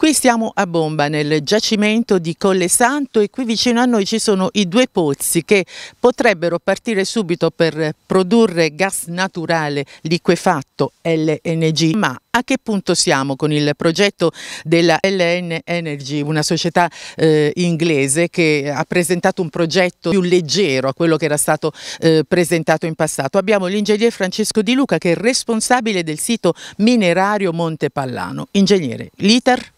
Qui siamo a Bomba nel giacimento di Colle Santo e qui vicino a noi ci sono i due pozzi che potrebbero partire subito per produrre gas naturale liquefatto LNG. Ma a che punto siamo con il progetto della LN Energy, una società eh, inglese che ha presentato un progetto più leggero a quello che era stato eh, presentato in passato? Abbiamo l'ingegnere Francesco Di Luca che è responsabile del sito minerario Monte Pallano. Ingegnere, l'iter?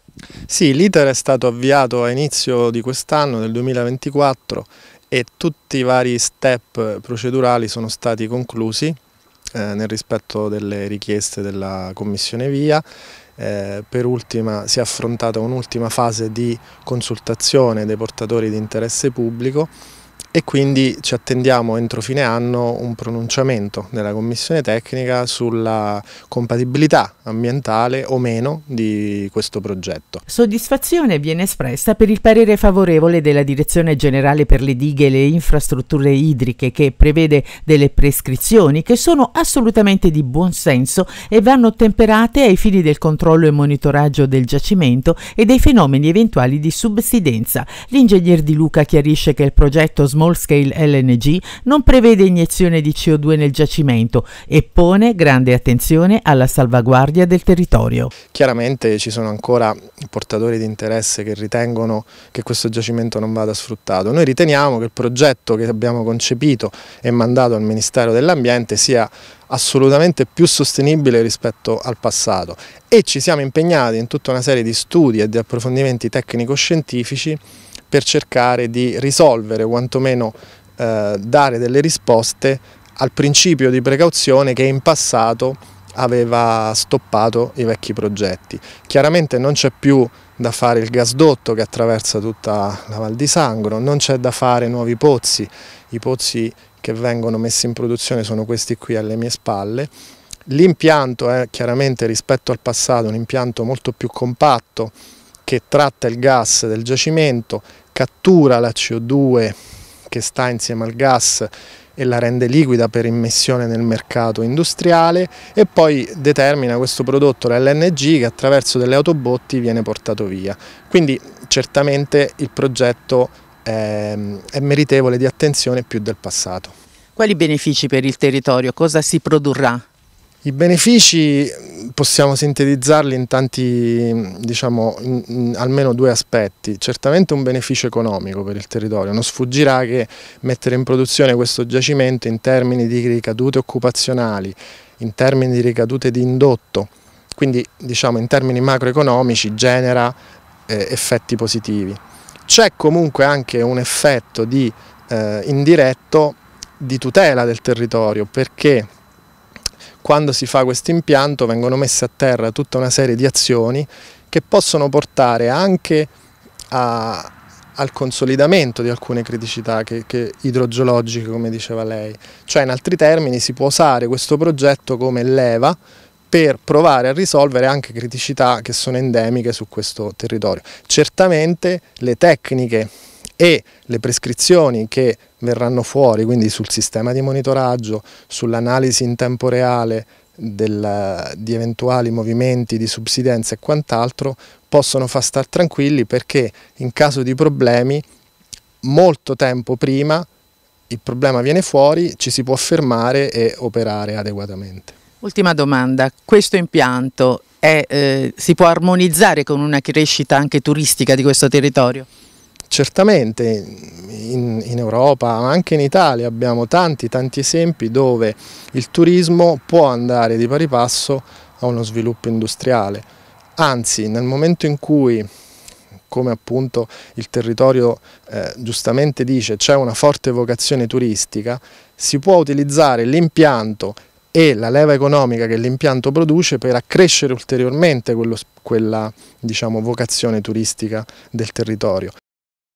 Sì, l'iter è stato avviato a inizio di quest'anno, nel 2024, e tutti i vari step procedurali sono stati conclusi eh, nel rispetto delle richieste della Commissione Via. Eh, per ultima si è affrontata un'ultima fase di consultazione dei portatori di interesse pubblico e quindi ci attendiamo entro fine anno un pronunciamento della commissione tecnica sulla compatibilità ambientale o meno di questo progetto. Soddisfazione viene espressa per il parere favorevole della Direzione Generale per le Dighe e le Infrastrutture Idriche che prevede delle prescrizioni che sono assolutamente di buon senso e vanno temperate ai fini del controllo e monitoraggio del giacimento e dei fenomeni eventuali di subsidenza. L'ingegner di Luca chiarisce che il progetto progetto Small Scale LNG non prevede iniezione di CO2 nel giacimento e pone grande attenzione alla salvaguardia del territorio. Chiaramente ci sono ancora portatori di interesse che ritengono che questo giacimento non vada sfruttato. Noi riteniamo che il progetto che abbiamo concepito e mandato al Ministero dell'Ambiente sia assolutamente più sostenibile rispetto al passato e ci siamo impegnati in tutta una serie di studi e di approfondimenti tecnico-scientifici per cercare di risolvere, quantomeno eh, dare delle risposte al principio di precauzione che in passato aveva stoppato i vecchi progetti. Chiaramente non c'è più da fare il gasdotto che attraversa tutta la Val di Sangro, non c'è da fare nuovi pozzi, i pozzi che vengono messi in produzione sono questi qui alle mie spalle. L'impianto è chiaramente rispetto al passato un impianto molto più compatto, che tratta il gas del giacimento, cattura la CO2 che sta insieme al gas e la rende liquida per immissione nel mercato industriale e poi determina questo prodotto l'LNG che attraverso delle autobotti viene portato via. Quindi certamente il progetto è, ehm, è meritevole di attenzione più del passato. Quali benefici per il territorio? Cosa si produrrà? I benefici possiamo sintetizzarli in tanti, diciamo, in, in almeno due aspetti. Certamente un beneficio economico per il territorio, non sfuggirà che mettere in produzione questo giacimento in termini di ricadute occupazionali, in termini di ricadute di indotto, quindi diciamo in termini macroeconomici genera eh, effetti positivi. C'è comunque anche un effetto di, eh, indiretto di tutela del territorio perché quando si fa questo impianto vengono messe a terra tutta una serie di azioni che possono portare anche a, al consolidamento di alcune criticità che, che idrogeologiche, come diceva lei. Cioè, in altri termini, si può usare questo progetto come leva per provare a risolvere anche criticità che sono endemiche su questo territorio. Certamente le tecniche e le prescrizioni che verranno fuori, quindi sul sistema di monitoraggio, sull'analisi in tempo reale del, di eventuali movimenti di subsidenza e quant'altro, possono far star tranquilli perché in caso di problemi molto tempo prima il problema viene fuori, ci si può fermare e operare adeguatamente. Ultima domanda, questo impianto è, eh, si può armonizzare con una crescita anche turistica di questo territorio? Certamente in, in, Europa, ma anche in Italia abbiamo tanti tanti esempi dove il turismo può andare di pari passo a uno sviluppo industriale. Anzi, nel momento in cui, come appunto il territorio eh, giustamente dice, c'è una forte vocazione turistica, si può utilizzare l'impianto e la leva economica che l'impianto produce per accrescere ulteriormente quello, quella diciamo, vocazione turistica del territorio.